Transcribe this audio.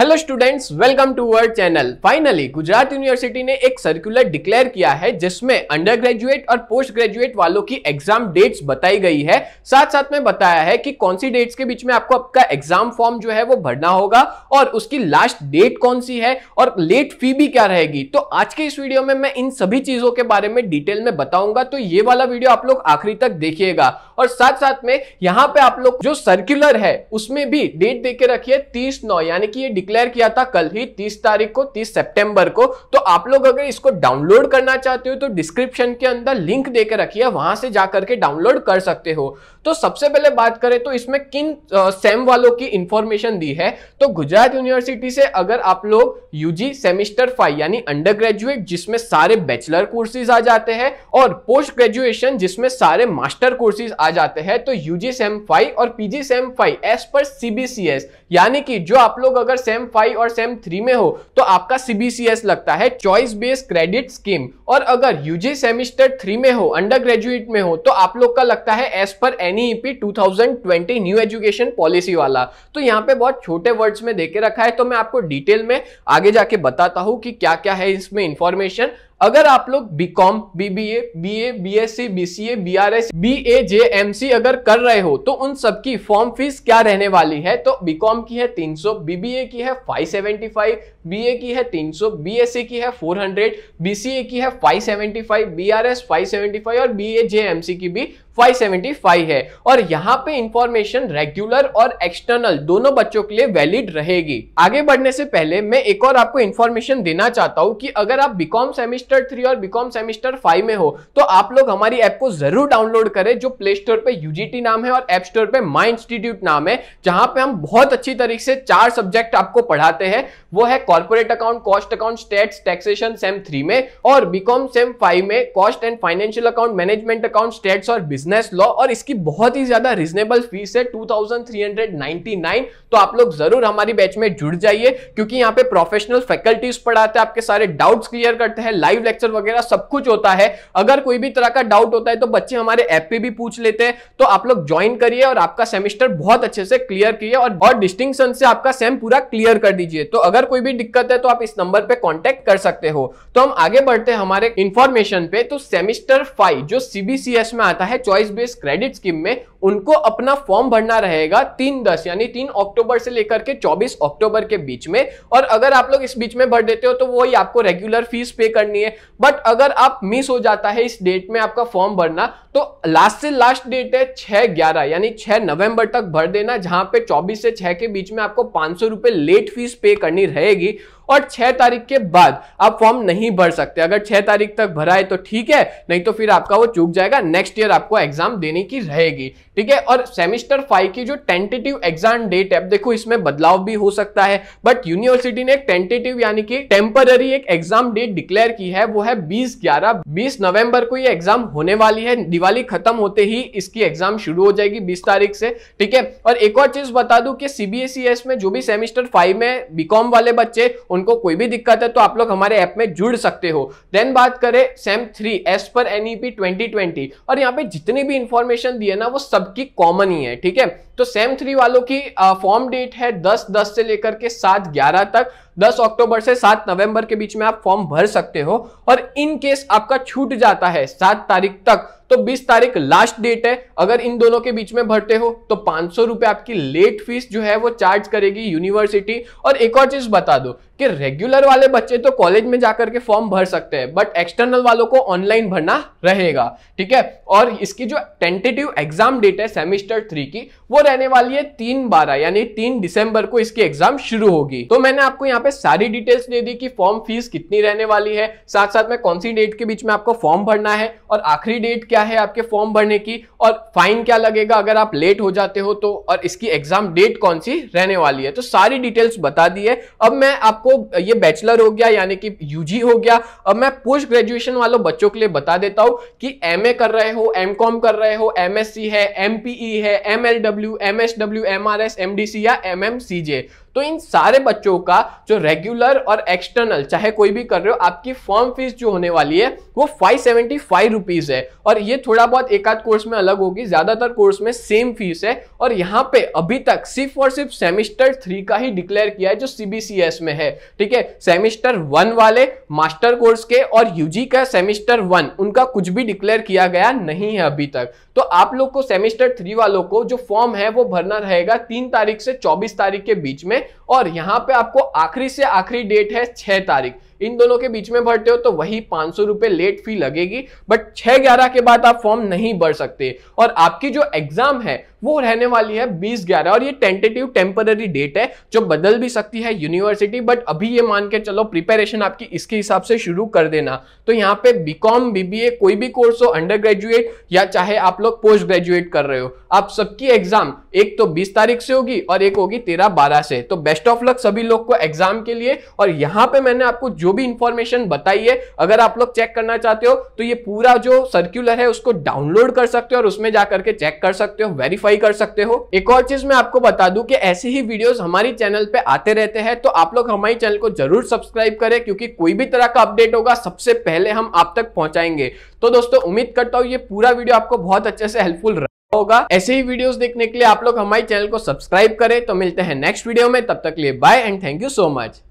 hello students welcome to our channel finally Gujarat University ने एक circular declare किया है जिसमें अंडर ग्रेजुएट और पोस्ट ग्रेजुएट वालों की एग्जाम डेट्स बताई गई है साथ साथ में बताया है कि कौन सी डेट्स के बीच में आपको आपका एग्जाम फॉर्म जो है वो भरना होगा और उसकी लास्ट डेट कौन सी है और लेट फी भी क्या रहेगी तो आज के इस वीडियो में मैं इन सभी चीजों के बारे में डिटेल में बताऊंगा तो ये वाला वीडियो आप लोग आखिरी तक देखिएगा और साथ साथ में यहाँ पे आप लोग जो सर्क्यूलर है उसमें भी डेट दे के रखिए तीस नौ यानी कि ये डिक्लेयर किया था कल ही 30 तारीख को 30 सितंबर को तो आप लोग अगर इसको डाउनलोड करना चाहते हो तो डिस्क्रिप्शन के अंदर लिंक देकर रखिए वहां से जाकर के डाउनलोड कर सकते हो तो सबसे पहले बात करें तो इसमें किन सेम वालों की इंफॉर्मेशन दी है तो गुजरात यूनिवर्सिटी से अगर आप लोग यूजी सेमिस्टर फाइव यानी अंडर ग्रेजुएट जिसमें सारे बैचलर कोर्सेज आ जाते हैं और पोस्ट ग्रेजुएशन जिसमें सारे मास्टर कोर्सेज आ जाते हैं तो यूजी सेम फाइव और पीजी सेम फाइव एज पर सीबीसीएस यानी कि जो आप लोग अगर सेम फाइव और सेम थ्री में हो तो आपका सीबीसीएस लगता है चॉइस बेस्ड क्रेडिट स्कीम और अगर यूजी सेमिस्टर थ्री में हो अंडर ग्रेजुएट में हो तो आप लोग का लगता है एज पर NEP twenty new education policy वाला तो यहाँ पे बहुत छोटे वर्ड्स में देके रखा है तो मैं आपको डिटेल में आगे जाके बताता हूँ कि क्या क्या है इसमें इंफॉर्मेशन अगर आप लोग B com B B A B A B S C B C A B R S B A J M C अगर कर रहे हो तो उन सबकी फॉर्म फीस क्या रहने वाली है तो बी कॉम की है 300 बीबीए की है 575 बीए की है 300 बीएससी की है 400 बीसीए की है 575 बीआरएस 575 और बीएजेएमसी की भी 575 है और यहाँ पे इंफॉर्मेशन रेगुलर और एक्सटर्नल दोनों बच्चों के लिए वैलिड रहेगी आगे बढ़ने से पहले मैं एक और आपको इन्फॉर्मेशन देना चाहता हूँ कि अगर आप बीकॉम सेमिस्टर थ्री और बीकॉम सेमिस्टर फाइव में हो तो आप लोग हमारी ऐप को जरूर डाउनलोड करें जो प्ले स्टोर पे यूजीटी नाम है और एप स्टोर पे माई इंस्टीट्यूट नाम है जहां पे हम बहुत अच्छी तरीके से चार सब्जेक्ट आपको पढ़ाते हैं वो है corporate account cost account stats taxation sem three में और बीकॉम सेम फाइव में cost and financial account management account stats और बिजनेस बिजनेस लॉ और इसकी बहुत ही ज्यादा रीजनेबल फीस है 2399 तो आप लोग जरूर हमारी बैच में जुड़ जाइए क्योंकि यहाँ पे प्रोफेशनल फैकल्टीज पढ़ाते हैं आपके सारे डाउट्स क्लियर करते हैं लाइव लेक्चर वगैरह सब कुछ होता है अगर कोई भी तरह का डाउट होता है तो बच्चे हमारे ऐप पे भी पूछ लेते हैं तो आप लोग ज्वाइन करिए और आपका सेमेस्टर बहुत अच्छे से क्लियर किए और, और डिस्टिंक्शन से आपका सेम पूरा क्लियर कर दीजिए तो अगर कोई भी दिक्कत है तो आप इस नंबर पर कॉन्टेक्ट कर सकते हो तो हम आगे बढ़ते हैं हमारे इन्फॉर्मेशन पे तो सेमिस्टर फाइव जो सीबीसीएस में आता है choice choice based credit scheme में उनको अपना फॉर्म भरना रहेगा तीन दस यानी तीन अक्टूबर से लेकर के चौबीस अक्टूबर के बीच में और अगर आप लोग इस बीच में भर देते हो तो वही आपको रेगुलर फीस पे करनी है बट अगर आप मिस हो जाता है इस डेट में आपका फॉर्म भरना तो लास्ट से लास्ट डेट है छह ग्यारह यानी छह नवंबर तक भर देना जहां पे चौबीस से छह के बीच में आपको पांच सौ रुपए लेट फीस पे करनी रहेगी और छह तारीख के बाद आप फॉर्म नहीं भर सकते अगर छह तारीख तक भरा है तो ठीक है नहीं तो फिर आपका वो चूक जाएगा नेक्स्ट ईयर आपको एग्जाम देने की रहेगी ठीक है और सेमिस्टर फाइव की जो टेंटेटिव एग्जाम डेट है देखो इसमें बदलाव भी हो सकता है बट यूनिवर्सिटी ने एक टेंटेटिव यानी कि टेम्पररी एक एग्जाम डेट डिक्लेयर की है वो है बीस ग्यारह बीस नवंबर को ये एग्जाम होने वाली है दिवाली खत्म होते ही इसकी एग्जाम शुरू हो जाएगी बीस तारीख से ठीक है और एक और चीज बता दू कि सीबीएसई e में जो भी सेमिस्टर फाइव में बीकॉम वाले बच्चे उन उनको कोई भी दिक्कत है तो आप लोग हमारे ऐप में जुड़ सकते हो देन बात करें सेम थ्री एस पर एनईपी 2020 और यहाँ पे जितनी भी इंफॉर्मेशन दी है ना वो सबकी कॉमन ही है ठीक है तो सेम थ्री वालों की फॉर्म डेट है दस दस से लेकर के सात ग्यारह तक 10 अक्टूबर से 7 नवंबर के बीच में आप फॉर्म भर सकते हो और इन केस आपका छूट जाता है 7 तारीख तक तो 20 तारीख लास्ट डेट है अगर इन दोनों के बीच में भरते हो तो पांच सौ आपकी लेट फीस जो है वो चार्ज करेगी यूनिवर्सिटी और एक और चीज बता दो कि रेगुलर वाले बच्चे तो कॉलेज में जाकर के फॉर्म भर सकते हैं बट एक्सटर्नल वालों को ऑनलाइन भरना रहेगा ठीक है और इसकी जो टेंटेटिव एग्जाम डेट है सेमिस्टर थ्री की वो रहने वाली है तीन बारह यानी तीन दिसंबर को इसकी एग्जाम शुरू होगी तो मैंने आपको यहाँ पे पे सारी डिटेल्स दे दी कि फॉर्म फीस कितनी रहने वाली है साथ साथ में कौन सी डेट के बीच में आपको फॉर्म भरना है और आखिरी डेट क्या है आपके फॉर्म भरने की और फाइन क्या लगेगा अगर आप लेट हो जाते हो तो और इसकी एग्जाम डेट कौन सी रहने वाली है तो सारी डिटेल्स बता दी है अब मैं आपको ये बैचलर हो गया यानी कि यू हो गया अब मैं पोस्ट ग्रेजुएशन वालों बच्चों के लिए बता देता हूँ कि एम कर रहे हो एम कर रहे हो एम है एम e है M L W M S W M R S M D C या एम एम सी जे तो इन सारे बच्चों का जो रेगुलर और एक्सटर्नल चाहे कोई भी कर रहे हो आपकी फॉर्म फीस जो होने वाली है वो फाइव सेवेंटी फाइव रुपीज है और ये थोड़ा बहुत एक आध कोर्स में अलग होगी ज्यादातर कोर्स में सेम फीस है और यहाँ पे अभी तक सिर्फ और सिर्फ सेमिस्टर थ्री का ही डिक्लेयर किया है जो सीबीसीएस में है ठीक है सेमिस्टर वन वाले मास्टर कोर्स के और यूजी का सेमिस्टर वन उनका कुछ भी डिक्लेयर किया गया नहीं है अभी तक तो आप लोग को सेमिस्टर थ्री वालों को जो फॉर्म है वो भरना रहेगा तीन तारीख से चौबीस तारीख के बीच में और यहां पे आपको आखिरी से आखिरी डेट है छह तारीख इन दोनों के बीच में भरते हो तो वही पांच सौ रुपए लेट फी लगेगी बट छह ग्यारह के बाद आप फॉर्म नहीं भर सकते और आपकी जो एग्जाम है वो रहने वाली है बीस ग्यारह और ये टेंटेटिव टेम्पररी डेट है जो बदल भी सकती है यूनिवर्सिटी बट अभी ये मान के चलो प्रिपेरेशन आपकी इसके हिसाब से शुरू कर देना तो यहाँ पे बीकॉम बीबीए कोई भी कोर्स हो अंडर ग्रेजुएट या चाहे आप लोग पोस्ट ग्रेजुएट कर रहे हो आप सबकी एग्जाम एक तो बीस तारीख से होगी और एक होगी तेरह बारह से तो बेस्ट ऑफ लक सभी लोग को एग्जाम के लिए और यहाँ पे मैंने आपको जो जो भी इंफॉर्मेशन बताई है अगर आप लोग चेक करना चाहते हो तो ये पूरा जो सर्क्यूलर है उसको डाउनलोड कर सकते हो और उसमें जाकर के चेक कर सकते हो वेरीफाई कर सकते हो एक और चीज मैं आपको बता दू कि ऐसे ही वीडियो हमारी चैनल पे आते रहते हैं तो आप लोग हमारे चैनल को जरूर सब्सक्राइब करें क्योंकि कोई भी तरह का अपडेट होगा सबसे पहले हम आप तक पहुंचाएंगे तो दोस्तों उम्मीद करता हूँ ये पूरा वीडियो आपको बहुत अच्छे से हेल्पफुल रहा होगा ऐसे ही वीडियोस देखने के लिए आप लोग हमारे चैनल को सब्सक्राइब करें तो मिलते हैं नेक्स्ट वीडियो में तब तक लिए bye and thank you so much